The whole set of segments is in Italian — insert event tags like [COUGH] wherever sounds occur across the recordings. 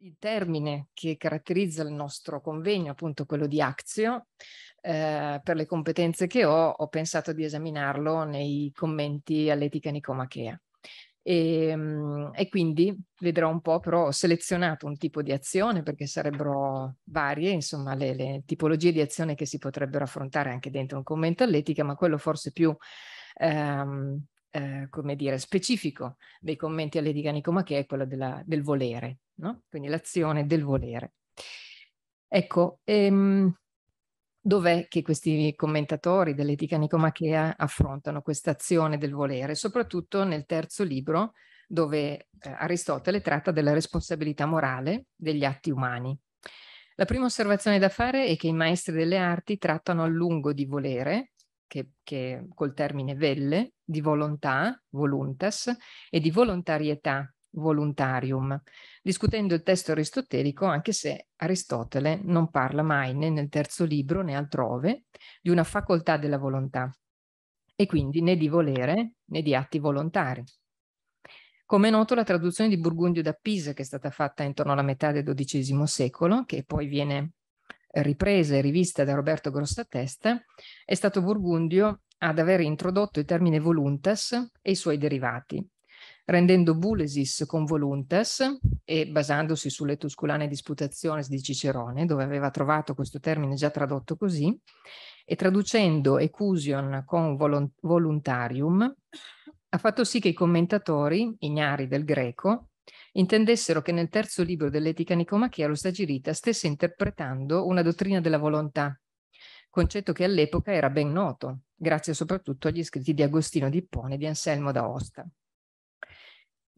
il termine che caratterizza il nostro convegno, appunto quello di Axio, eh, per le competenze che ho, ho pensato di esaminarlo nei commenti all'etica nicomachea. E, ehm, e, quindi vedrò un po', però ho selezionato un tipo di azione perché sarebbero varie, insomma, le, le tipologie di azione che si potrebbero affrontare anche dentro un commento all'etica, ma quello forse più ehm, eh, come dire, specifico dei commenti all'etica nicomachea è quello della, del volere no? quindi l'azione del volere. Ecco, ehm, dov'è che questi commentatori dell'etica nicomachea affrontano questa azione del volere? Soprattutto nel terzo libro, dove eh, Aristotele tratta della responsabilità morale degli atti umani. La prima osservazione da fare è che i maestri delle arti trattano a lungo di volere, che, che col termine velle, di volontà, voluntas, e di volontarietà, voluntarium, discutendo il testo aristotelico anche se Aristotele non parla mai né nel terzo libro né altrove di una facoltà della volontà e quindi né di volere né di atti volontari. Come è noto la traduzione di Burgundio da Pisa che è stata fatta intorno alla metà del XII secolo, che poi viene ripresa e rivista da Roberto Grossatesta, è stato Burgundio ad aver introdotto il termine voluntas e i suoi derivati, rendendo bulesis con voluntas e basandosi sulle tusculane disputationes di Cicerone, dove aveva trovato questo termine già tradotto così, e traducendo ecusion con voluntarium, ha fatto sì che i commentatori, ignari del greco, intendessero che nel terzo libro dell'Etica Nicomachea lo Stagirita stesse interpretando una dottrina della volontà, concetto che all'epoca era ben noto, grazie soprattutto agli scritti di Agostino di Ippone e di Anselmo d'Aosta.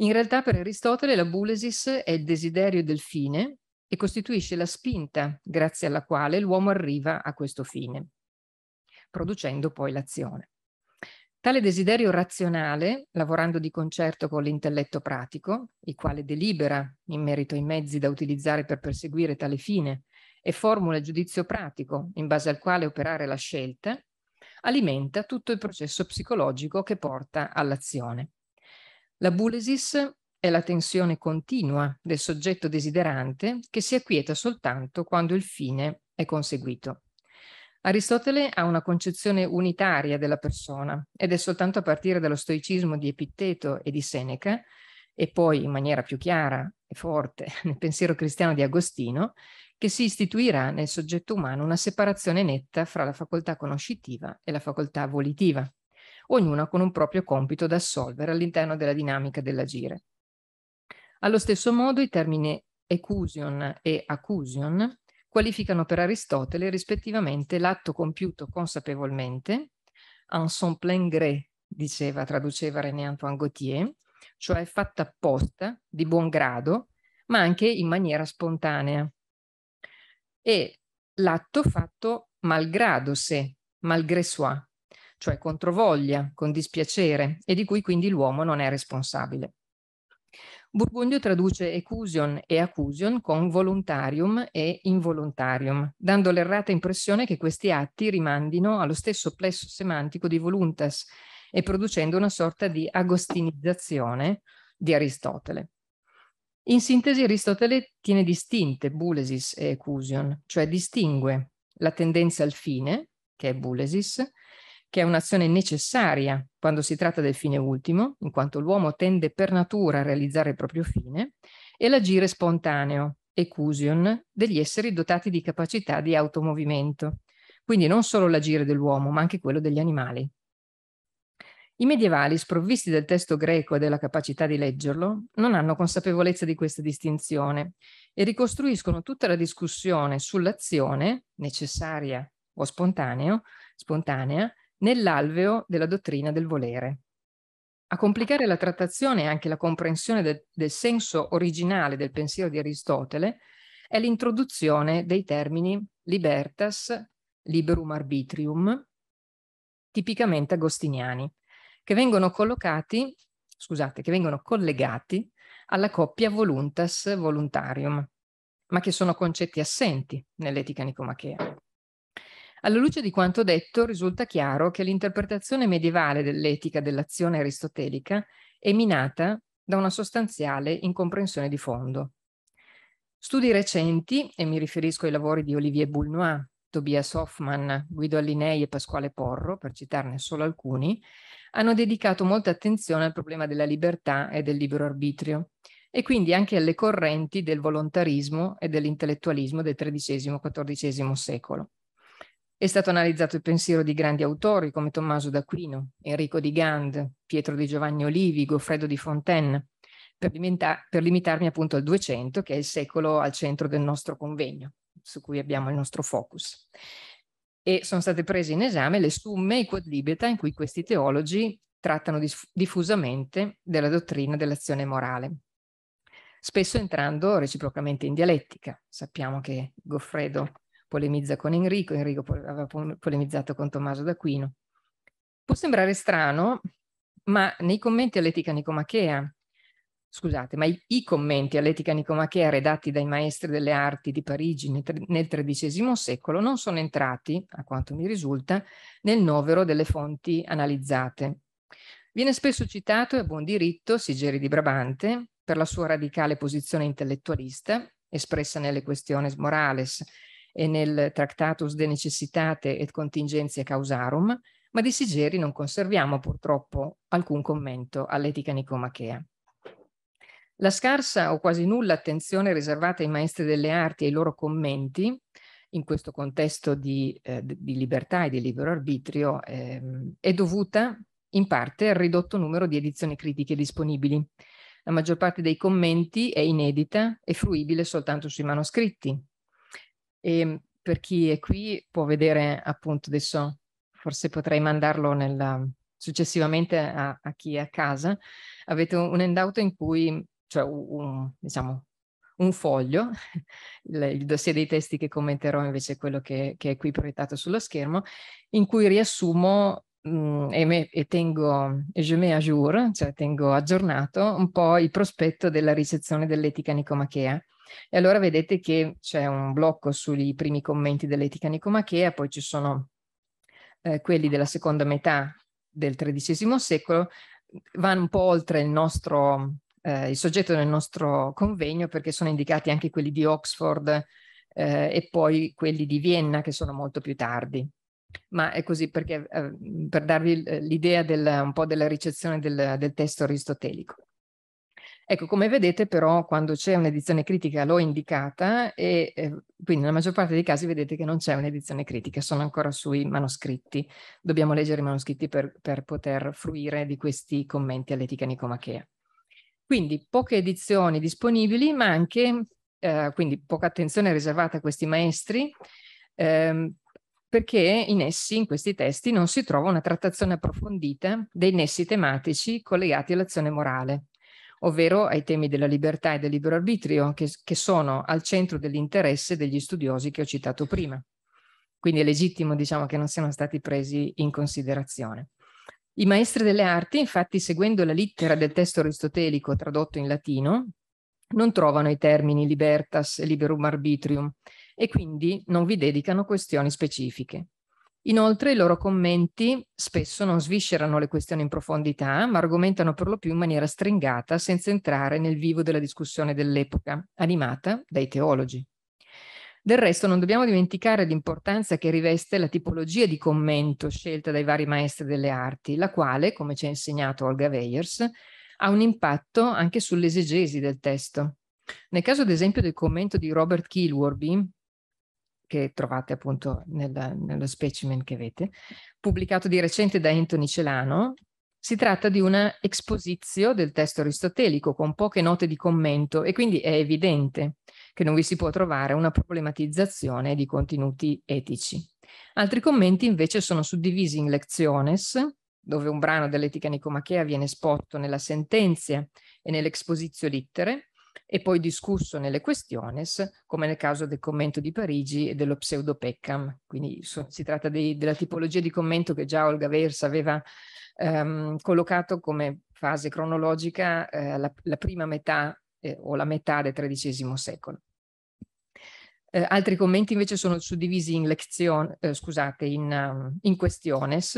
In realtà per Aristotele la bulesis è il desiderio del fine e costituisce la spinta grazie alla quale l'uomo arriva a questo fine, producendo poi l'azione. Tale desiderio razionale, lavorando di concerto con l'intelletto pratico, il quale delibera in merito ai mezzi da utilizzare per perseguire tale fine e formula il giudizio pratico in base al quale operare la scelta, alimenta tutto il processo psicologico che porta all'azione. La bulesis è la tensione continua del soggetto desiderante che si acquieta soltanto quando il fine è conseguito. Aristotele ha una concezione unitaria della persona ed è soltanto a partire dallo stoicismo di Epitteto e di Seneca e poi in maniera più chiara e forte [LAUGHS] nel pensiero cristiano di Agostino che si istituirà nel soggetto umano una separazione netta fra la facoltà conoscitiva e la facoltà volitiva ognuna con un proprio compito da assolvere all'interno della dinamica dell'agire. Allo stesso modo i termini ecusion e accusion qualificano per Aristotele rispettivamente l'atto compiuto consapevolmente, en son plein gré, diceva, traduceva René Antoine Gautier, cioè fatta apposta, di buon grado, ma anche in maniera spontanea. E l'atto fatto malgrado se, malgré soi, cioè controvoglia, con dispiacere, e di cui quindi l'uomo non è responsabile. Burgundio traduce ecusion e accusion con voluntarium e involuntarium, dando l'errata impressione che questi atti rimandino allo stesso plesso semantico di voluntas e producendo una sorta di agostinizzazione di Aristotele. In sintesi Aristotele tiene distinte bulesis e ecusion, cioè distingue la tendenza al fine, che è bulesis, che è un'azione necessaria quando si tratta del fine ultimo, in quanto l'uomo tende per natura a realizzare il proprio fine, e l'agire spontaneo, ecusion, degli esseri dotati di capacità di automovimento. Quindi non solo l'agire dell'uomo, ma anche quello degli animali. I medievali, sprovvisti del testo greco e della capacità di leggerlo, non hanno consapevolezza di questa distinzione e ricostruiscono tutta la discussione sull'azione necessaria o spontaneo, spontanea nell'alveo della dottrina del volere. A complicare la trattazione e anche la comprensione del, del senso originale del pensiero di Aristotele è l'introduzione dei termini libertas, liberum arbitrium, tipicamente agostiniani, che vengono collocati, scusate, che vengono collegati alla coppia voluntas voluntarium, ma che sono concetti assenti nell'etica nicomachea. Alla luce di quanto detto, risulta chiaro che l'interpretazione medievale dell'etica dell'azione aristotelica è minata da una sostanziale incomprensione di fondo. Studi recenti, e mi riferisco ai lavori di Olivier Boulnois, Tobias Hoffman, Guido Allinei e Pasquale Porro, per citarne solo alcuni, hanno dedicato molta attenzione al problema della libertà e del libero arbitrio e quindi anche alle correnti del volontarismo e dell'intellettualismo del XIII-XIV secolo. È stato analizzato il pensiero di grandi autori come Tommaso d'Aquino, Enrico di Gand, Pietro di Giovanni Olivi, Goffredo di Fontaine, per, limita- per limitarmi appunto al 200, che è il secolo al centro del nostro convegno, su cui abbiamo il nostro focus. E sono state prese in esame le summe e i quadlibeta in cui questi teologi trattano diff- diffusamente della dottrina dell'azione morale, spesso entrando reciprocamente in dialettica. Sappiamo che Goffredo polemizza con Enrico, Enrico aveva polemizzato con Tommaso d'Aquino. Può sembrare strano, ma nei commenti all'etica nicomachea, scusate, ma i, i commenti all'etica nicomachea redatti dai maestri delle arti di Parigi nel, nel XIII secolo non sono entrati, a quanto mi risulta, nel novero delle fonti analizzate. Viene spesso citato e a buon diritto Sigeri di Brabante per la sua radicale posizione intellettualista espressa nelle questioni morales e nel Tractatus de Necessitate et Contingentia Causarum, ma di Sigeri non conserviamo purtroppo alcun commento all'etica nicomachea. La scarsa o quasi nulla attenzione riservata ai maestri delle arti e ai loro commenti, in questo contesto di, eh, di libertà e di libero arbitrio, eh, è dovuta in parte al ridotto numero di edizioni critiche disponibili. La maggior parte dei commenti è inedita e fruibile soltanto sui manoscritti, e ehm, per chi è qui può vedere appunto adesso, forse potrei mandarlo nella, successivamente a, a, chi è a casa, avete un, un handout in cui, cioè un, diciamo, un foglio, [LAUGHS] il, il, dossier dei testi che commenterò invece è quello che, che, è qui proiettato sullo schermo, in cui riassumo mh, mm, e, me, e, tengo, e je mets à jour, cioè tengo aggiornato un po' il prospetto della ricezione dell'etica nicomachea e allora vedete che c'è un blocco sui primi commenti dell'Etica Nicomachea, poi ci sono eh, quelli della seconda metà del XIII secolo, vanno un po' oltre il nostro, eh, il soggetto del nostro convegno perché sono indicati anche quelli di Oxford eh, e poi quelli di Vienna che sono molto più tardi. Ma è così perché, eh, per darvi l'idea un po' della ricezione del, del testo aristotelico. Ecco, come vedete però quando c'è un'edizione critica l'ho indicata e eh, quindi nella maggior parte dei casi vedete che non c'è un'edizione critica, sono ancora sui manoscritti, dobbiamo leggere i manoscritti per, per poter fruire di questi commenti all'etica nicomachea. Quindi poche edizioni disponibili, ma anche eh, quindi poca attenzione riservata a questi maestri, ehm, perché in essi, in questi testi, non si trova una trattazione approfondita dei nessi tematici collegati all'azione morale, ovvero ai temi della libertà e del libero arbitrio che, che sono al centro dell'interesse degli studiosi che ho citato prima. Quindi è legittimo diciamo, che non siano stati presi in considerazione. I maestri delle arti, infatti, seguendo la lettera del testo aristotelico tradotto in latino, non trovano i termini libertas e liberum arbitrium e quindi non vi dedicano questioni specifiche. Inoltre i loro commenti spesso non sviscerano le questioni in profondità, ma argomentano per lo più in maniera stringata, senza entrare nel vivo della discussione dell'epoca, animata dai teologi. Del resto non dobbiamo dimenticare l'importanza che riveste la tipologia di commento scelta dai vari maestri delle arti, la quale, come ci ha insegnato Olga Weyers, ha un impatto anche sull'esegesi del testo. Nel caso ad esempio del commento di Robert Kilworby, che trovate appunto nel, nello specimen che avete, pubblicato di recente da Anthony Celano, si tratta di una exposizio del testo aristotelico con poche note di commento e quindi è evidente che non vi si può trovare una problematizzazione di contenuti etici. Altri commenti invece sono suddivisi in lectiones, dove un brano dell'etica nicomachea viene esposto nella sentenza e nell'exposizio littere, e poi discusso nelle questiones, come nel caso del commento di Parigi e dello pseudo Peckham. Quindi so, si tratta di, della tipologia di commento che già Olga Versa aveva ehm, collocato come fase cronologica eh, la, la, prima metà eh, o la metà del XIII secolo. Eh, altri commenti invece sono suddivisi in lezione, eh, scusate, in, um, in questiones,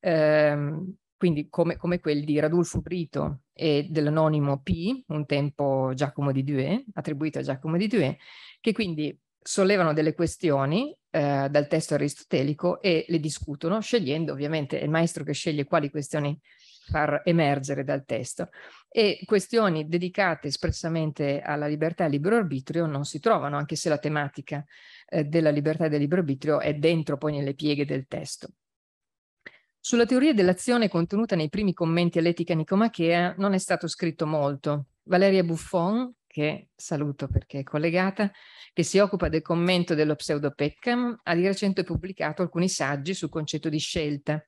ehm, quindi come, come, quelli di Radulfo Brito e dell'anonimo P, un tempo Giacomo di Due, attribuito a Giacomo di Due, che quindi sollevano delle questioni eh, dal testo aristotelico e le discutono, scegliendo ovviamente, è il maestro che sceglie quali questioni far emergere dal testo e questioni dedicate espressamente alla libertà e al libero arbitrio non si trovano, anche se la tematica eh, della libertà e del libero arbitrio è dentro poi nelle pieghe del testo. Sulla teoria dell'azione contenuta nei primi commenti all'Etica Nicomachea non è stato scritto molto. Valeria Buffon, che saluto perché è collegata, che si occupa del commento dello pseudo Peckham, ha di recente pubblicato alcuni saggi sul concetto di scelta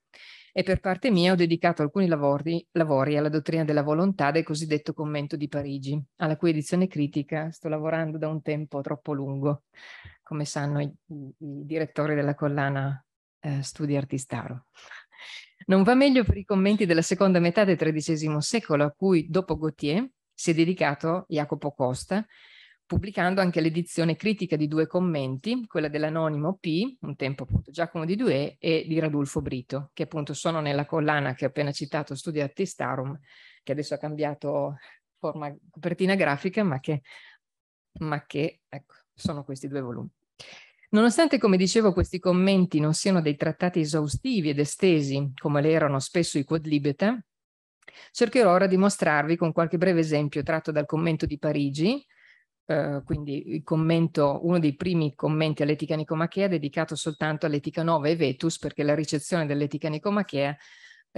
e per parte mia ho dedicato alcuni lavori, lavori alla dottrina della volontà del cosiddetto commento di Parigi, alla cui edizione critica sto lavorando da un tempo troppo lungo, come sanno i, i direttori della collana eh, Studi Artistaro. Non va meglio per i commenti della seconda metà del XIII secolo, a cui dopo Gautier si è dedicato Jacopo Costa, pubblicando anche l'edizione critica di due commenti, quella dell'anonimo P, un tempo appunto Giacomo di Due, e di Radulfo Brito, che appunto sono nella collana che ho appena citato, Studia Testarum, che adesso ha cambiato forma copertina grafica, ma che, ma che ecco, sono questi due volumi. Nonostante, come dicevo, questi commenti non siano dei trattati esaustivi ed estesi, come le erano spesso i quadlibete, cercherò ora di mostrarvi con qualche breve esempio tratto dal commento di Parigi, Uh, quindi commento, uno dei primi commenti all'Etica Nicomachea dedicato soltanto all'Etica Nova e Vetus, perché la ricezione dell'Etica Nicomachea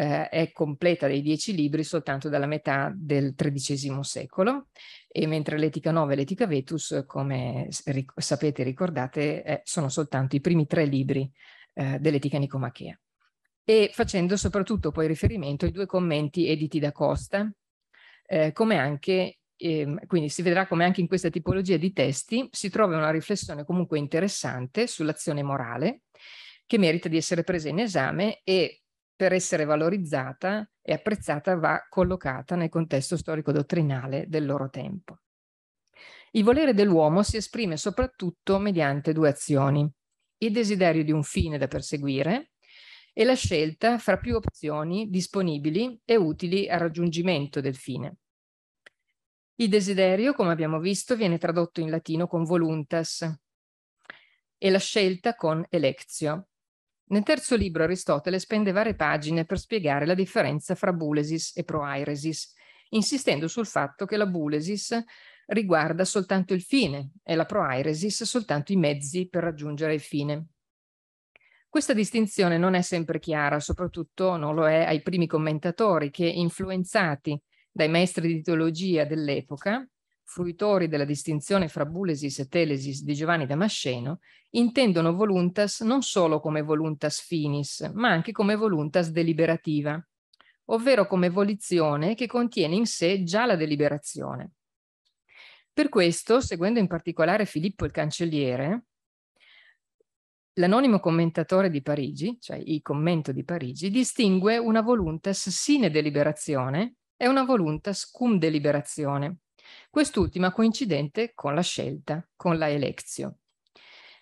eh, è completa dei dieci libri soltanto dalla metà del XIII secolo, e mentre l'Etica Nova e l'Etica Vetus, come ric sapete e ricordate, eh, sono soltanto i primi tre libri eh, dell'Etica Nicomachea. E facendo soprattutto poi riferimento ai due commenti editi da Costa, eh, come anche eh, quindi si vedrà come anche in questa tipologia di testi si trova una riflessione comunque interessante sull'azione morale che merita di essere presa in esame e per essere valorizzata e apprezzata va collocata nel contesto storico-dottrinale del loro tempo. Il volere dell'uomo si esprime soprattutto mediante due azioni, il desiderio di un fine da perseguire e la scelta fra più opzioni disponibili e utili al raggiungimento del fine. Il desiderio, come abbiamo visto, viene tradotto in latino con voluntas e la scelta con electio, nel terzo libro Aristotele spende varie pagine per spiegare la differenza fra bulesis e proairesis, insistendo sul fatto che la bulesis riguarda soltanto il fine e la proairesis soltanto i mezzi per raggiungere il fine. Questa distinzione non è sempre chiara, soprattutto non lo è ai primi commentatori che, influenzati dai maestri di teologia dell'epoca, fruitori della distinzione fra bulesis e telesis di Giovanni Damasceno, intendono voluntas non solo come voluntas finis, ma anche come voluntas deliberativa, ovvero come volizione che contiene in sé già la deliberazione. Per questo, seguendo in particolare Filippo il Cancelliere, l'anonimo commentatore di Parigi, cioè il commento di Parigi, distingue una voluntas sine deliberazione e una voluntas cum deliberazione, quest'ultima coincidente con la scelta, con la elezio.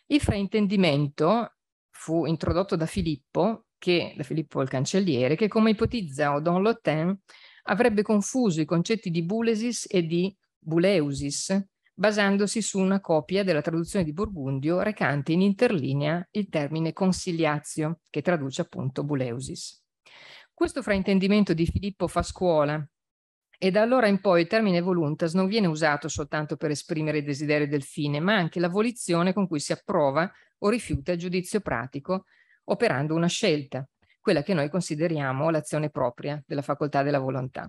Il fraintendimento fu introdotto da Filippo, che, da Filippo il cancelliere, che come ipotizza Odon Lotin avrebbe confuso i concetti di Bulesis e di Buleusis, basandosi su una copia della traduzione di Burgundio recante in interlinea il termine consiliazio, che traduce appunto Buleusis. Questo fraintendimento di Filippo fa scuola e da allora in poi il termine voluntas non viene usato soltanto per esprimere i desideri del fine, ma anche la volizione con cui si approva o rifiuta il giudizio pratico operando una scelta, quella che noi consideriamo l'azione propria della facoltà della volontà.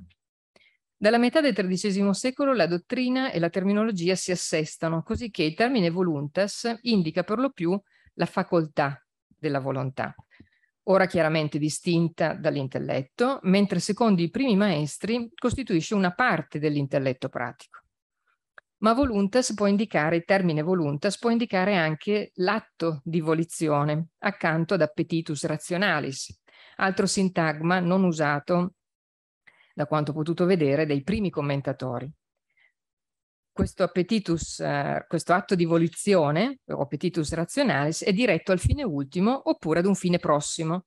Dalla metà del XIII secolo la dottrina e la terminologia si assestano, così che il termine voluntas indica per lo più la facoltà della volontà, ora chiaramente distinta dall'intelletto, mentre secondo i primi maestri costituisce una parte dell'intelletto pratico. Ma voluntas può indicare, il termine voluntas può indicare anche l'atto di volizione, accanto ad appetitus rationalis, altro sintagma non usato, da quanto ho potuto vedere, dai primi commentatori questo appetitus, eh, questo atto di volizione, o appetitus rationalis, è diretto al fine ultimo oppure ad un fine prossimo.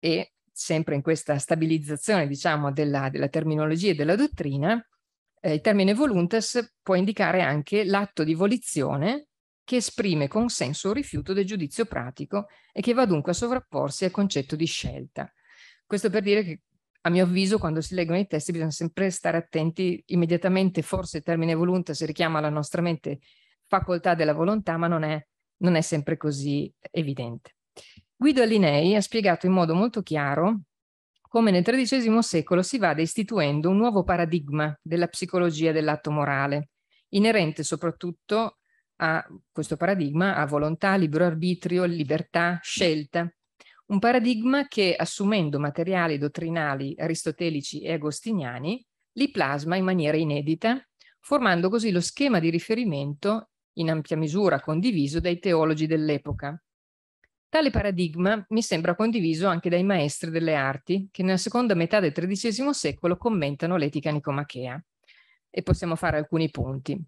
E sempre in questa stabilizzazione, diciamo, della, della terminologia e della dottrina, eh, il termine voluntas può indicare anche l'atto di volizione che esprime consenso o rifiuto del giudizio pratico e che va dunque a sovrapporsi al concetto di scelta. Questo per dire che a mio avviso quando si leggono i testi bisogna sempre stare attenti immediatamente, forse il termine si richiama alla nostra mente facoltà della volontà, ma non è, non è sempre così evidente. Guido Alinei ha spiegato in modo molto chiaro come nel XIII secolo si vada istituendo un nuovo paradigma della psicologia dell'atto morale, inerente soprattutto a questo paradigma, a volontà, libero arbitrio, libertà, scelta, un paradigma che, assumendo materiali dottrinali aristotelici e agostiniani, li plasma in maniera inedita, formando così lo schema di riferimento in ampia misura condiviso dai teologi dell'epoca. Tale paradigma mi sembra condiviso anche dai maestri delle arti che nella seconda metà del XIII secolo commentano l'etica nicomachea. E possiamo fare alcuni punti.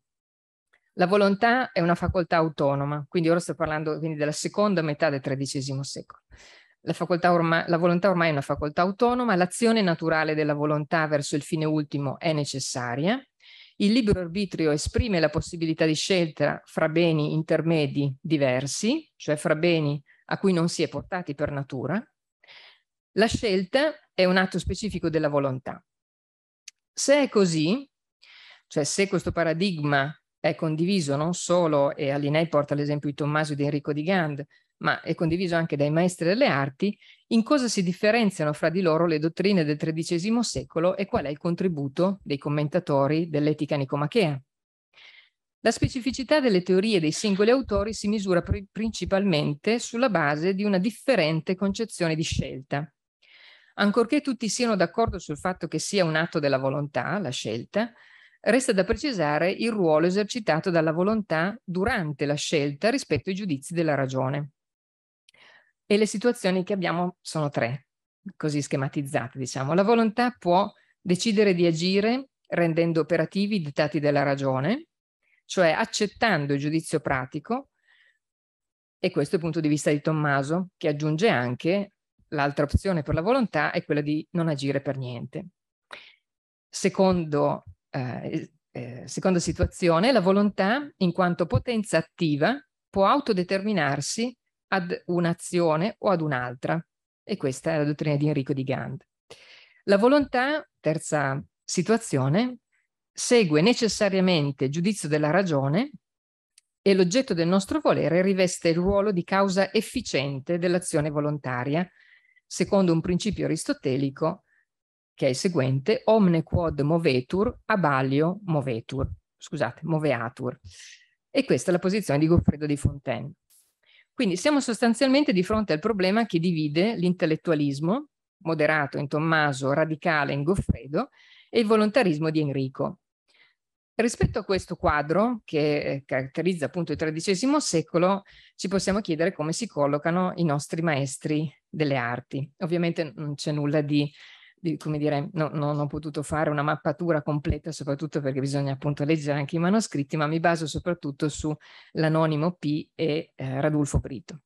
La volontà è una facoltà autonoma, quindi ora sto parlando quindi della seconda metà del XIII secolo. La, ormai, la, volontà ormai è una facoltà autonoma, l'azione naturale della volontà verso il fine ultimo è necessaria, il libero arbitrio esprime la possibilità di scelta fra beni intermedi diversi, cioè fra beni a cui non si è portati per natura. La scelta è un atto specifico della volontà. Se è così, cioè se questo paradigma è condiviso non solo, e a porta l'esempio di Tommaso e di Enrico di Gand, ma è condiviso anche dai maestri delle arti, in cosa si differenziano fra di loro le dottrine del XIII secolo e qual è il contributo dei commentatori dell'etica nicomachea. La specificità delle teorie dei singoli autori si misura pri principalmente sulla base di una differente concezione di scelta. Ancorché tutti siano d'accordo sul fatto che sia un atto della volontà, la scelta, resta da precisare il ruolo esercitato dalla volontà durante la scelta rispetto ai giudizi della ragione e le situazioni che abbiamo sono tre, così schematizzate, diciamo. La volontà può decidere di agire rendendo operativi i dettati della ragione, cioè accettando il giudizio pratico, e questo è il punto di vista di Tommaso, che aggiunge anche l'altra opzione per la volontà è quella di non agire per niente. Secondo, eh, eh, seconda situazione, la volontà, in quanto potenza attiva, può autodeterminarsi ad un'azione o ad un'altra. E questa è la dottrina di Enrico di Gand. La volontà, terza situazione, segue necessariamente il giudizio della ragione e l'oggetto del nostro volere riveste il ruolo di causa efficiente dell'azione volontaria, secondo un principio aristotelico che è il seguente, omne quod movetur, abalio movetur, scusate, moveatur. E questa è la posizione di Goffredo di Fontaine. Quindi siamo sostanzialmente di fronte al problema che divide l'intellettualismo, moderato in Tommaso, radicale in Goffredo, e il volontarismo di Enrico. Rispetto a questo quadro, che eh, caratterizza appunto il XIII secolo, ci possiamo chiedere come si collocano i nostri maestri delle arti. Ovviamente non c'è nulla di come dire, no, non ho potuto fare una mappatura completa, soprattutto perché bisogna appunto leggere anche i manoscritti, ma mi baso soprattutto su l'anonimo P e eh, Radulfo Brito.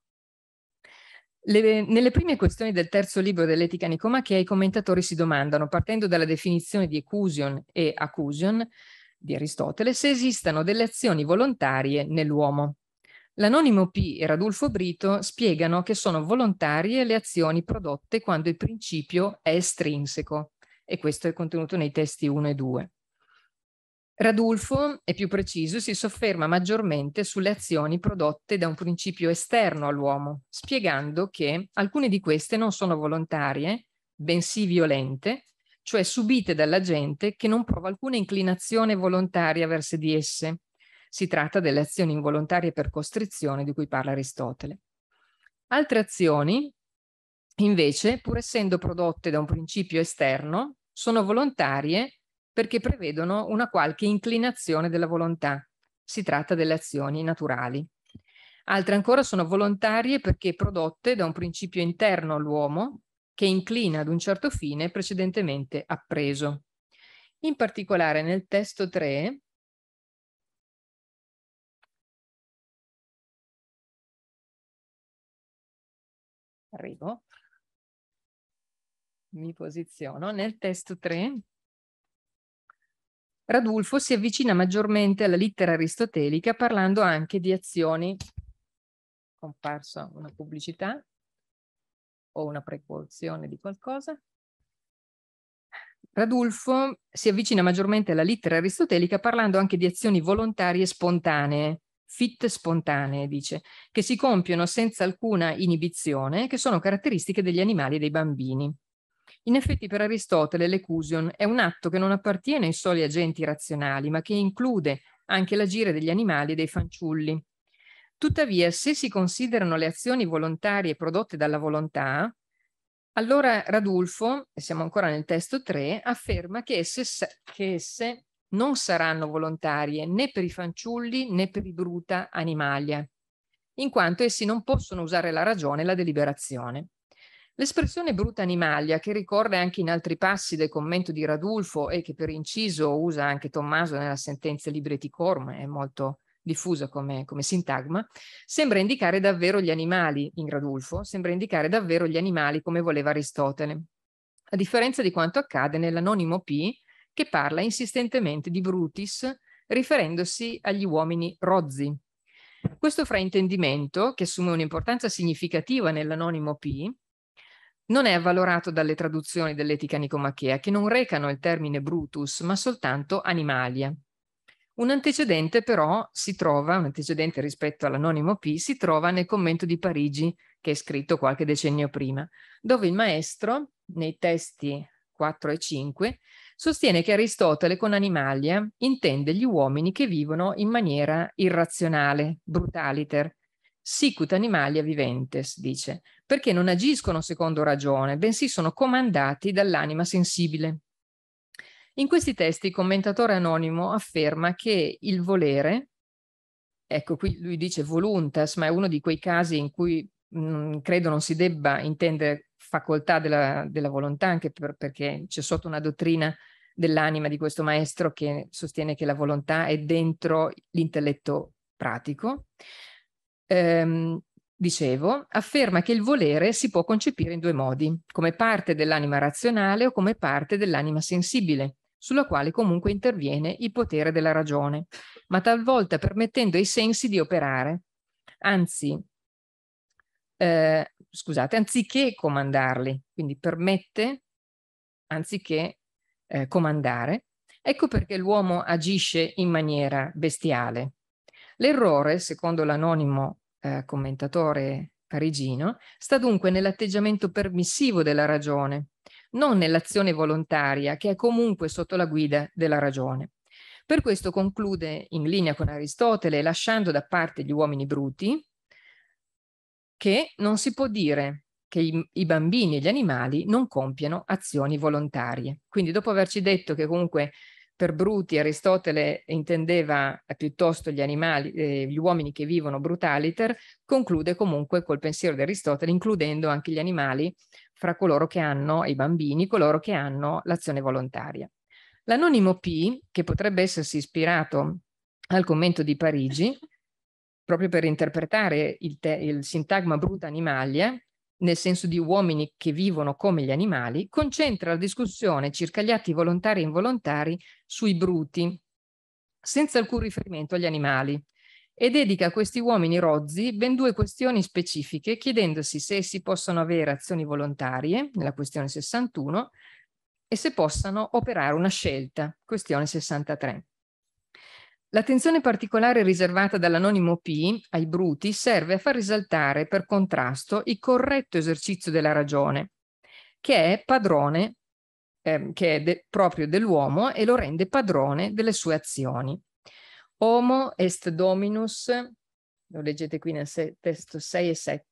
Le, nelle prime questioni del terzo libro dell'Etica Nicomachea i commentatori si domandano, partendo dalla definizione di ecusion e accusion di Aristotele, se esistano delle azioni volontarie nell'uomo. L'anonimo P e Radulfo Brito spiegano che sono volontarie le azioni prodotte quando il principio è estrinseco e questo è contenuto nei testi 1 e 2. Radulfo, è più preciso, si sofferma maggiormente sulle azioni prodotte da un principio esterno all'uomo, spiegando che alcune di queste non sono volontarie, bensì violente, cioè subite dalla gente che non prova alcuna inclinazione volontaria verso di esse, si tratta delle azioni involontarie per costrizione di cui parla Aristotele. Altre azioni, invece, pur essendo prodotte da un principio esterno, sono volontarie perché prevedono una qualche inclinazione della volontà. Si tratta delle azioni naturali. Altre ancora sono volontarie perché prodotte da un principio interno all'uomo che inclina ad un certo fine precedentemente appreso. In particolare nel testo 3 arrivo, mi posiziono nel testo 3. Radulfo si avvicina maggiormente alla lettera aristotelica parlando anche di azioni. Comparsa una pubblicità o una precauzione di qualcosa. Radulfo si avvicina maggiormente alla lettera aristotelica parlando anche di azioni volontarie spontanee, fit spontanee, dice, che si compiono senza alcuna inibizione, che sono caratteristiche degli animali e dei bambini. In effetti per Aristotele l'ecusion è un atto che non appartiene ai soli agenti razionali, ma che include anche l'agire degli animali e dei fanciulli. Tuttavia, se si considerano le azioni volontarie prodotte dalla volontà, allora Radulfo, e siamo ancora nel testo 3, afferma che esse, che esse non saranno volontarie né per i fanciulli né per i bruta animalia, in quanto essi non possono usare la ragione e la deliberazione. L'espressione bruta animalia, che ricorre anche in altri passi del commento di Radulfo e che per inciso usa anche Tommaso nella sentenza Libreticorum, è molto diffusa come, come, sintagma, sembra indicare davvero gli animali, in Radulfo, sembra indicare davvero gli animali come voleva Aristotele, a differenza di quanto accade nell'anonimo P che parla insistentemente di Brutis riferendosi agli uomini rozzi. Questo fraintendimento, che assume un'importanza significativa nell'anonimo P, non è avvalorato dalle traduzioni dell'etica nicomachea, che non recano il termine Brutus, ma soltanto animalia. Un antecedente però si trova, un antecedente rispetto all'anonimo P, si trova nel commento di Parigi, che è scritto qualche decennio prima, dove il maestro, nei testi 4 e 5, sostiene che Aristotele con animalia eh, intende gli uomini che vivono in maniera irrazionale, brutaliter, sicut animalia viventes, dice, perché non agiscono secondo ragione, bensì sono comandati dall'anima sensibile. In questi testi il commentatore anonimo afferma che il volere, ecco qui lui dice voluntas, ma è uno di quei casi in cui mh, mm, credo non si debba intendere facoltà della, della volontà, anche per, perché c'è sotto una dottrina dell'anima di questo maestro che sostiene che la volontà è dentro l'intelletto pratico. Ehm, dicevo, afferma che il volere si può concepire in due modi, come parte dell'anima razionale o come parte dell'anima sensibile, sulla quale comunque interviene il potere della ragione, ma talvolta permettendo ai sensi di operare. Anzi, eh, scusate, anziché comandarli, quindi permette, anziché eh, comandare, ecco perché l'uomo agisce in maniera bestiale. L'errore, secondo l'anonimo eh, commentatore parigino, sta dunque nell'atteggiamento permissivo della ragione, non nell'azione volontaria che è comunque sotto la guida della ragione. Per questo conclude in linea con Aristotele, lasciando da parte gli uomini bruti, che non si può dire che i, i, bambini e gli animali non compiano azioni volontarie. Quindi dopo averci detto che comunque per bruti Aristotele intendeva piuttosto gli animali, eh, gli uomini che vivono brutaliter, conclude comunque col pensiero di Aristotele, includendo anche gli animali fra coloro che hanno, i bambini, coloro che hanno l'azione volontaria. L'anonimo P, che potrebbe essersi ispirato al commento di Parigi, proprio per interpretare il, il sintagma bruta animalia, nel senso di uomini che vivono come gli animali, concentra la discussione circa gli atti volontari e involontari sui bruti, senza alcun riferimento agli animali, e dedica a questi uomini rozzi ben due questioni specifiche, chiedendosi se essi possano avere azioni volontarie, nella questione 61, e se possano operare una scelta, questione 63. L'attenzione particolare riservata dall'anonimo P ai bruti serve a far risaltare per contrasto il corretto esercizio della ragione, che è padrone, eh, che è de proprio dell'uomo e lo rende padrone delle sue azioni. Homo est dominus, lo leggete qui nel testo 6 e 7,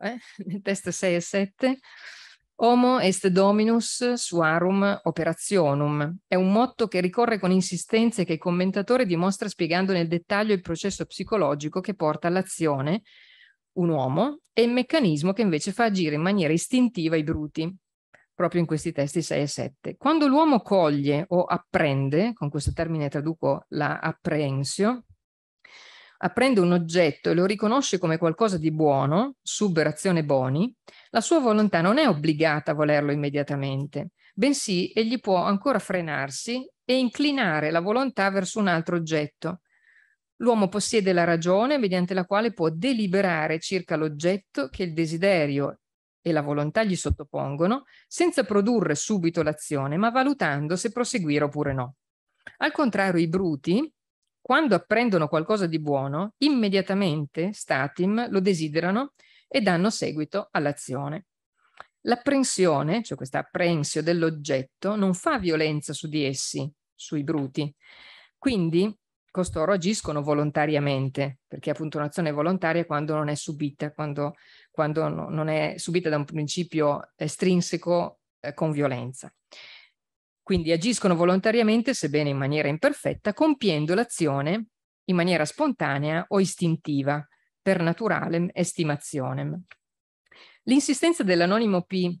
eh? [LAUGHS] nel testo 6 e 7, Homo est dominus suarum operationum è un motto che ricorre con insistenza e che il commentatore dimostra spiegando nel dettaglio il processo psicologico che porta all'azione un uomo e il meccanismo che invece fa agire in maniera istintiva i bruti, proprio in questi testi 6 e 7. Quando l'uomo coglie o apprende, con questo termine traduco la apprensio, apprende un oggetto e lo riconosce come qualcosa di buono, sub razione boni, la sua volontà non è obbligata a volerlo immediatamente, bensì egli può ancora frenarsi e inclinare la volontà verso un altro oggetto. L'uomo possiede la ragione mediante la quale può deliberare circa l'oggetto che il desiderio e la volontà gli sottopongono, senza produrre subito l'azione, ma valutando se proseguire oppure no. Al contrario, i bruti, quando apprendono qualcosa di buono, immediatamente Statim lo desiderano e danno seguito all'azione. L'apprensione, cioè questa apprensio dell'oggetto, non fa violenza su di essi, sui bruti. Quindi costoro agiscono volontariamente, perché appunto un'azione volontaria quando non è subita, quando, quando no, non è subita da un principio estrinseco eh, con violenza. Quindi agiscono volontariamente, sebbene in maniera imperfetta, compiendo l'azione in maniera spontanea o istintiva, per naturalem estimationem. L'insistenza dell'anonimo P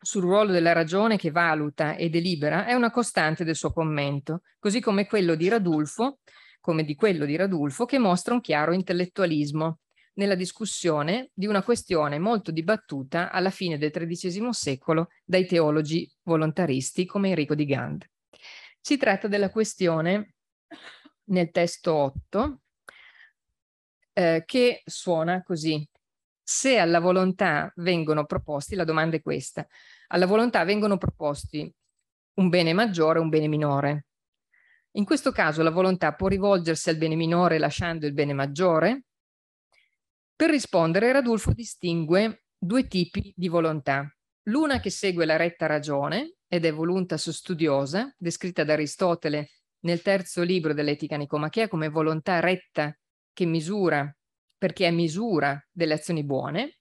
sul ruolo della ragione che valuta e delibera è una costante del suo commento, così come quello di Radulfo, come di quello di Radulfo, che mostra un chiaro intellettualismo nella discussione di una questione molto dibattuta alla fine del XIII secolo dai teologi volontaristi come Enrico di Gand. Si tratta della questione nel testo 8 eh, che suona così. Se alla volontà vengono proposti, la domanda è questa, alla volontà vengono proposti un bene maggiore e un bene minore. In questo caso la volontà può rivolgersi al bene minore lasciando il bene maggiore per rispondere, Radulfo distingue due tipi di volontà. L'una che segue la retta ragione ed è voluntas studiosa, descritta da Aristotele nel terzo libro dell'Etica Nicomachea come volontà retta che misura perché è misura delle azioni buone,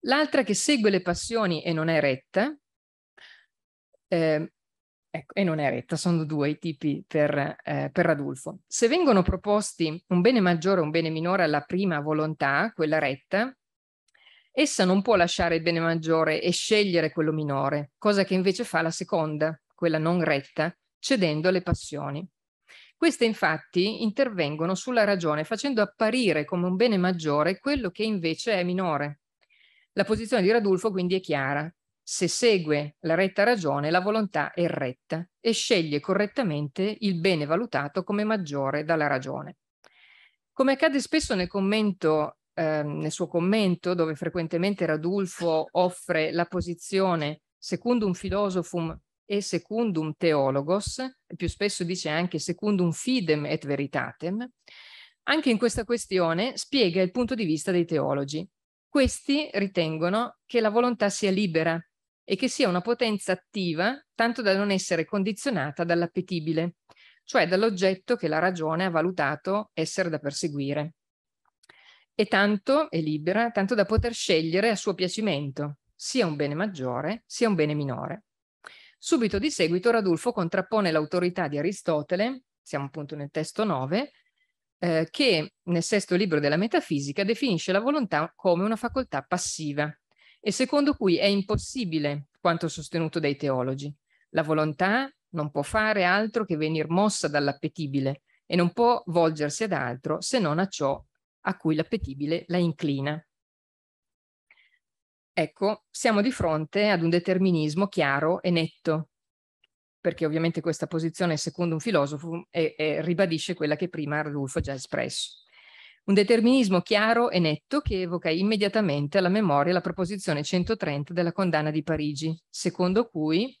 l'altra che segue le passioni e non è retta, eh, Ecco, e non è retta, sono due i tipi per, eh, per Radulfo. Se vengono proposti un bene maggiore o un bene minore alla prima volontà, quella retta, essa non può lasciare il bene maggiore e scegliere quello minore, cosa che invece fa la seconda, quella non retta, cedendo alle passioni. Queste infatti intervengono sulla ragione facendo apparire come un bene maggiore quello che invece è minore. La posizione di Radulfo quindi è chiara se segue la retta ragione, la volontà è retta e sceglie correttamente il bene valutato come maggiore dalla ragione. Come accade spesso nel, commento, eh, nel suo commento, dove frequentemente Radulfo offre la posizione secundum filosofum e secundum theologos, e più spesso dice anche secundum fidem et veritatem, anche in questa questione spiega il punto di vista dei teologi. Questi ritengono che la volontà sia libera e che sia una potenza attiva tanto da non essere condizionata dall'appetibile, cioè dall'oggetto che la ragione ha valutato essere da perseguire. E tanto è libera, tanto da poter scegliere a suo piacimento, sia un bene maggiore, sia un bene minore. Subito di seguito Radulfo contrappone l'autorità di Aristotele, siamo appunto nel testo 9, eh, che nel sesto libro della Metafisica definisce la volontà come una facoltà passiva, e secondo cui è impossibile quanto sostenuto dai teologi. La volontà non può fare altro che venire mossa dall'appetibile e non può volgersi ad altro se non a ciò a cui l'appetibile la inclina. Ecco, siamo di fronte ad un determinismo chiaro e netto, perché ovviamente questa posizione, secondo un filosofo, è, è, ribadisce quella che prima Rudolfo ha già espresso. Un determinismo chiaro e netto che evoca immediatamente alla memoria la proposizione 130 della condanna di Parigi, secondo cui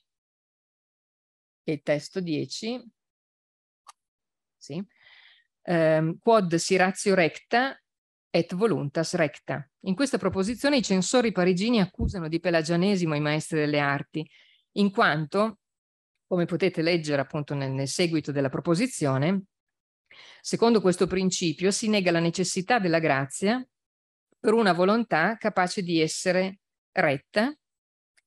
e testo 10, sì, ehm, quod si ratio recta et voluntas recta. In questa proposizione i censori parigini accusano di pelagianesimo i maestri delle arti, in quanto, come potete leggere appunto nel, nel seguito della proposizione, Secondo questo principio si nega la necessità della grazia per una volontà capace di essere retta,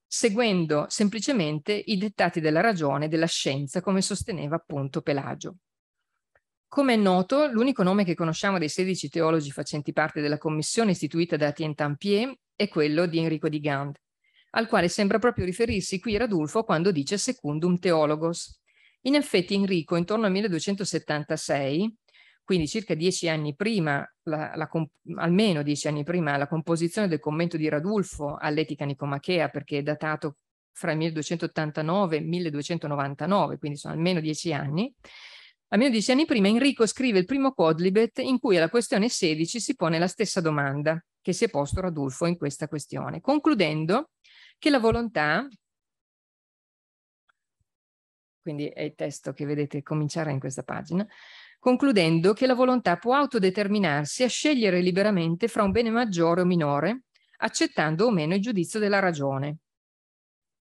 seguendo semplicemente i dettati della ragione e della scienza, come sosteneva appunto Pelagio. Come è noto, l'unico nome che conosciamo dei 16 teologi facenti parte della commissione istituita da Tientampier è quello di Enrico di Gand, al quale sembra proprio riferirsi qui Radulfo quando dice secundum theologos, in effetti Enrico, intorno al 1276, quindi circa dieci anni prima, la, la, almeno dieci anni prima, la composizione del commento di Radulfo all'Etica Nicomachea, perché è datato fra il 1289 e il 1299, quindi sono almeno dieci anni, almeno dieci anni prima Enrico scrive il primo quodlibet in cui alla questione 16 si pone la stessa domanda che si è posto Radulfo in questa questione, concludendo che la volontà quindi è il testo che vedete cominciare in questa pagina, concludendo che la volontà può autodeterminarsi a scegliere liberamente fra un bene maggiore o minore, accettando o meno il giudizio della ragione.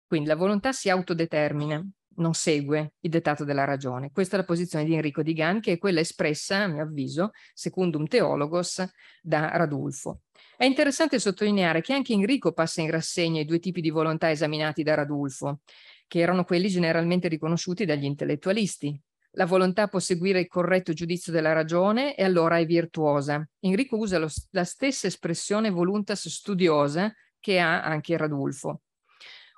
Quindi la volontà si autodetermina, non segue il dettato della ragione. Questa è la posizione di Enrico Di Gan, che è quella espressa, a mio avviso, secundum teologos, da Radulfo. È interessante sottolineare che anche Enrico passa in rassegna i due tipi di volontà esaminati da Radulfo che erano quelli generalmente riconosciuti dagli intellettualisti. La volontà può seguire il corretto giudizio della ragione e allora è virtuosa. Enrico usa lo, la stessa espressione voluntas studiosa che ha anche Radulfo.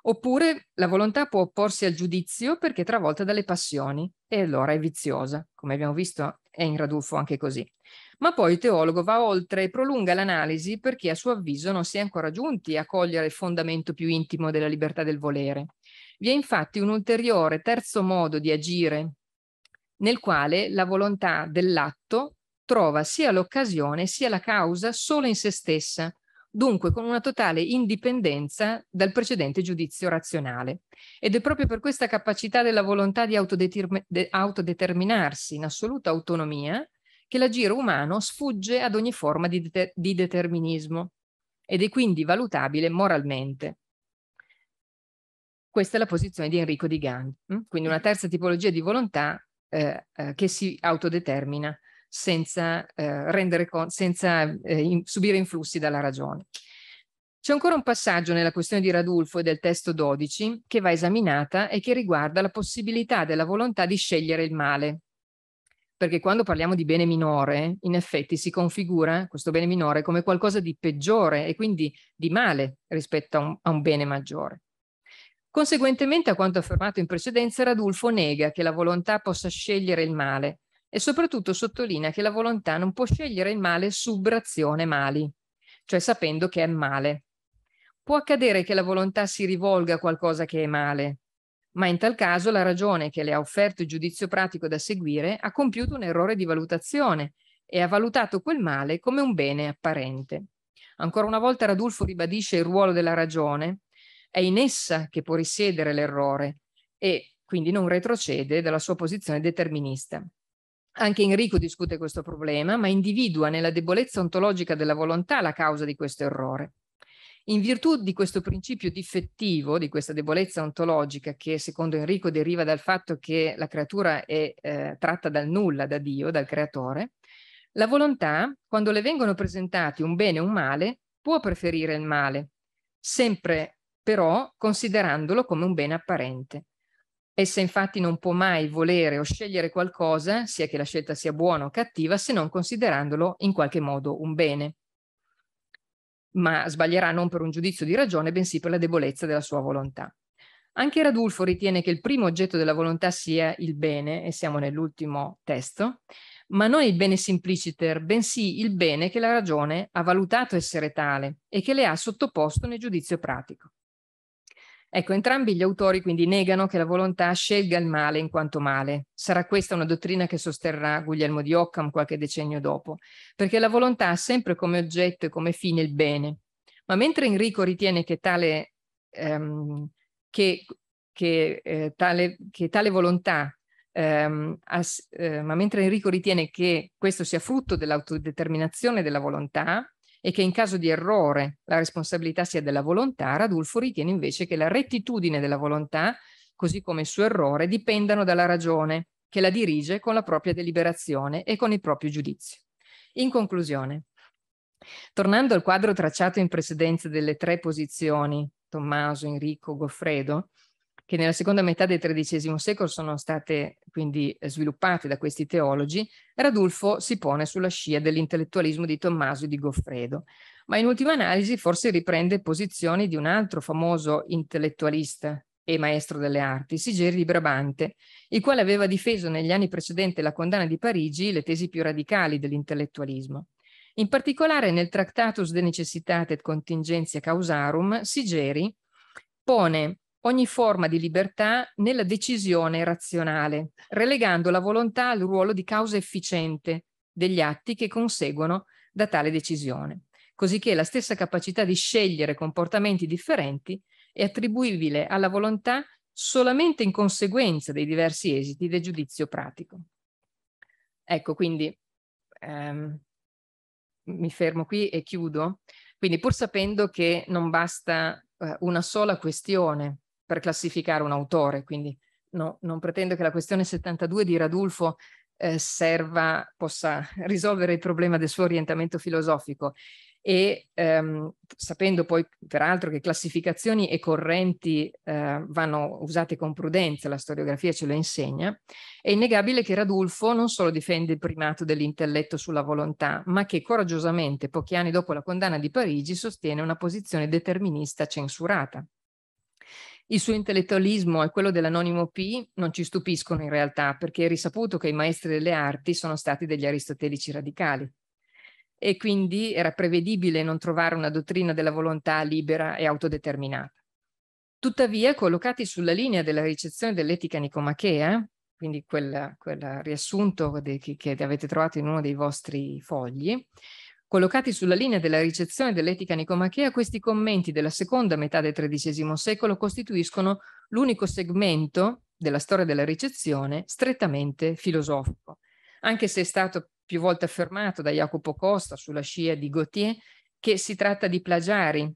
Oppure la volontà può opporsi al giudizio perché è travolta dalle passioni e allora è viziosa, come abbiamo visto è in Radulfo anche così. Ma poi il teologo va oltre e prolunga l'analisi perché a suo avviso non si è ancora giunti a cogliere il fondamento più intimo della libertà del volere vi è infatti un ulteriore terzo modo di agire, nel quale la volontà dell'atto trova sia l'occasione sia la causa solo in se stessa, dunque con una totale indipendenza dal precedente giudizio razionale. Ed è proprio per questa capacità della volontà di autodeterminarsi in assoluta autonomia che l'agire umano sfugge ad ogni forma di, de di determinismo ed è quindi valutabile moralmente. Questa è la posizione di Enrico di Gandhi, mm? quindi una mm. terza tipologia di volontà eh, eh, che si autodetermina senza, eh, con, senza eh, in, subire influssi dalla ragione. C'è ancora un passaggio nella questione di Radulfo e del testo 12 che va esaminata e che riguarda la possibilità della volontà di scegliere il male. Perché quando parliamo di bene minore, in effetti si configura questo bene minore come qualcosa di peggiore e quindi di male rispetto a un, a un bene maggiore. Conseguentemente a quanto affermato in precedenza, Radulfo nega che la volontà possa scegliere il male e soprattutto sottolinea che la volontà non può scegliere il male subrazione mali, cioè sapendo che è male. Può accadere che la volontà si rivolga a qualcosa che è male, ma in tal caso la ragione che le ha offerto il giudizio pratico da seguire ha compiuto un errore di valutazione e ha valutato quel male come un bene apparente. Ancora una volta Radulfo ribadisce il ruolo della ragione è in essa che può risiedere l'errore e quindi non retrocede dalla sua posizione determinista. Anche Enrico discute questo problema, ma individua nella debolezza ontologica della volontà la causa di questo errore. In virtù di questo principio difettivo, di questa debolezza ontologica, che secondo Enrico deriva dal fatto che la creatura è eh, tratta dal nulla, da Dio, dal creatore, la volontà, quando le vengono presentati un bene e un male, può preferire il male, sempre però considerandolo come un bene apparente. Essa infatti non può mai volere o scegliere qualcosa, sia che la scelta sia buona o cattiva, se non considerandolo in qualche modo un bene. Ma sbaglierà non per un giudizio di ragione, bensì per la debolezza della sua volontà. Anche Radulfo ritiene che il primo oggetto della volontà sia il bene, e siamo nell'ultimo testo, ma non il bene simpliciter, bensì il bene che la ragione ha valutato essere tale e che le ha sottoposto nel giudizio pratico. Ecco, entrambi gli autori quindi negano che la volontà scelga il male in quanto male. Sarà questa una dottrina che sosterrà Guglielmo di Occam qualche decennio dopo, perché la volontà ha sempre come oggetto e come fine il bene. Ma mentre Enrico ritiene che tale, ehm, che, che, eh, tale, che tale volontà Um, ehm, as, uh, eh, ma mentre Enrico ritiene che questo sia frutto dell'autodeterminazione della volontà, e che in caso di errore la responsabilità sia della volontà, Radulfo ritiene invece che la rettitudine della volontà, così come il suo errore, dipendano dalla ragione che la dirige con la propria deliberazione e con il proprio giudizio. In conclusione, tornando al quadro tracciato in precedenza delle tre posizioni, Tommaso, Enrico, Goffredo, che nella seconda metà del XIII secolo sono state quindi eh, sviluppate da questi teologi, Radulfo si pone sulla scia dell'intellettualismo di Tommaso e di Goffredo, ma in ultima analisi forse riprende posizioni di un altro famoso intellettualista e maestro delle arti, Sigeri di Brabante, il quale aveva difeso negli anni precedenti la condanna di Parigi le tesi più radicali dell'intellettualismo. In particolare nel Tractatus de Necessitate et Contingentia Causarum, Sigeri pone ogni forma di libertà nella decisione razionale, relegando la volontà al ruolo di causa efficiente degli atti che conseguono da tale decisione, cosicché la stessa capacità di scegliere comportamenti differenti è attribuibile alla volontà solamente in conseguenza dei diversi esiti del giudizio pratico. Ecco, quindi ehm, mi fermo qui e chiudo. Quindi pur sapendo che non basta eh, una sola questione per classificare un autore, quindi no, non pretendo che la questione 72 di Radulfo eh, serva, possa [LAUGHS] risolvere il problema del suo orientamento filosofico e ehm, sapendo poi peraltro che classificazioni e correnti eh, vanno usate con prudenza, la storiografia ce lo insegna, è innegabile che Radulfo non solo difende il primato dell'intelletto sulla volontà, ma che coraggiosamente, pochi anni dopo la condanna di Parigi, sostiene una posizione determinista censurata. Il suo intellettualismo e quello dell'anonimo P non ci stupiscono in realtà, perché è risaputo che i maestri delle arti sono stati degli aristotelici radicali. E quindi era prevedibile non trovare una dottrina della volontà libera e autodeterminata. Tuttavia, collocati sulla linea della ricezione dell'etica nicomachea, quindi quel, riassunto de, che, che avete trovato in uno dei vostri fogli, Collocati sulla linea della ricezione dell'etica nicomachea, questi commenti della seconda metà del XIII secolo costituiscono l'unico segmento della storia della ricezione strettamente filosofico. Anche se è stato più volte affermato da Jacopo Costa sulla scia di Gautier che si tratta di plagiari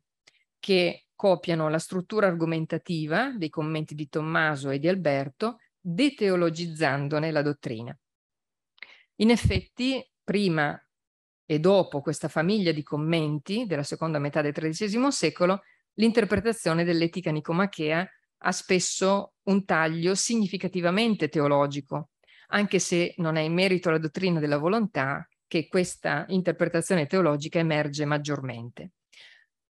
che copiano la struttura argomentativa dei commenti di Tommaso e di Alberto, deteologizzandone la dottrina. In effetti, prima e dopo questa famiglia di commenti della seconda metà del XIII secolo, l'interpretazione dell'etica nicomachea ha spesso un taglio significativamente teologico, anche se non è in merito alla dottrina della volontà che questa interpretazione teologica emerge maggiormente.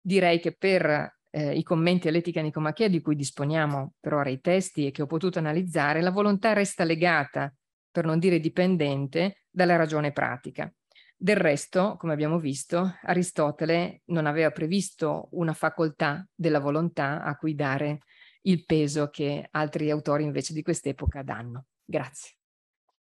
Direi che per eh, i commenti all'etica nicomachea di cui disponiamo per ora i testi e che ho potuto analizzare, la volontà resta legata, per non dire dipendente, dalla ragione pratica. Del resto, come abbiamo visto, Aristotele non aveva previsto una facoltà della volontà a cui dare il peso che altri autori invece di quest'epoca danno. Grazie.